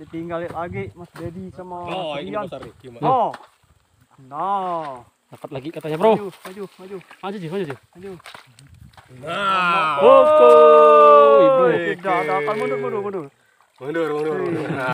ditinggalin lagi Mas Dedi sama Oh, Mas ini Mas Ari. Oh. Nah. Dapat lagi katanya, Bro. Maju, maju, maju. Maju, maju, Maju. Nah. Oke. Ibu. Tidak, tidak akan mundur, mundur, mundur. Mundur, mundur. mundur.